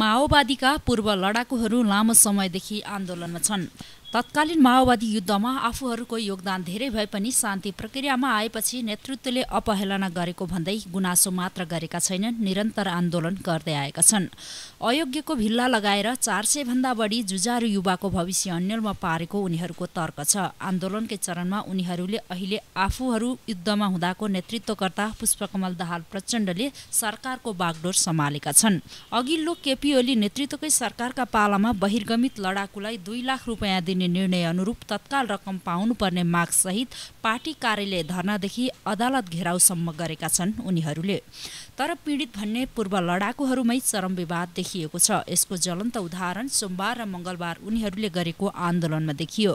माओवादीका पूर्व लडाकुहरू लामो समयदेखि आन्दोलनमा छन् तत्कालीन माओवादी युद्धमा आफूहरूको योगदान धेरै भए पनि शान्ति प्रक्रियामा आएपछि नेतृत्वले अपहेलना गरेको भन्दै गुनासो मात्र गरेका छैनन् निरन्तर आन्दोलन गर्दै आएका छन् अयोग्यको भिल्ला लगाएर चार भन्दा बढी जुजारू युवाको भविष्य अन्यलमा पारेको उनीहरूको तर्क छ आन्दोलनकै चरणमा उनीहरूले अहिले आफूहरू युद्धमा हुँदाको नेतृत्वकर्ता पुष्पकमल दाहाल प्रचण्डले सरकारको बागडोर सम्हालेका छन् अघिल्लो केपी ओली नेतृत्वकै सरकारका पालामा बहिर्गमित लडाकुलाई दुई लाख रुपियाँ दिन दिने निर्णय अनुरूप तत्काल रकम पाउनुपर्ने माग सहित पार्टी कार्यालय धरनादेखि अदालत घेराउसम्म गरेका छन् उनीहरूले तर पीडित भन्ने पूर्व लडाकुहरूमै चरम विवाद देखिएको छ यसको ज्वलन्त उदाहरण सोमबार र मंगलबार उनीहरूले गरेको आन्दोलनमा देखियो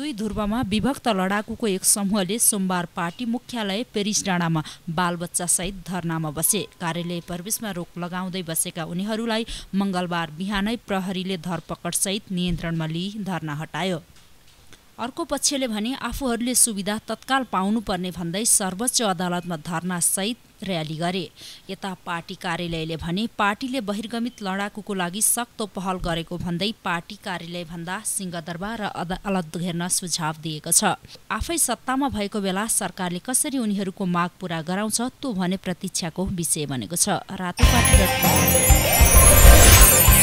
दुई ध्रुवमा विभक्त लडाकुको एक समूहले सोमबार पार्टी मुख्यालय पेरिस डाँडामा बालबच्चासहित धरनामा बसे कार्यालय प्रवेशमा रोक लगाउँदै बसेका उनीहरूलाई मंगलबार बिहानै प्रहरीले धरपकडसहित नियन्त्रणमा लिई धरना हटाए बतायो अर्को पक्षले भने आफूहरूले सुविधा तत्काल पाउनुपर्ने भन्दै सर्वोच्च अदालतमा धरनासहित र्याली गरे यता पार्टी कार्यालयले भने पार्टीले बहिर्गमित लडाकुको लागि सक्तो पहल गरेको भन्दै पार्टी कार्यालयभन्दा सिंहदरबार र अदालत घेर्न सुझाव दिएको छ आफै सत्तामा भएको बेला सरकारले कसरी उनीहरूको माग पूरा गराउँछ त्यो भने प्रतीक्षाको विषय बनेको छ रातो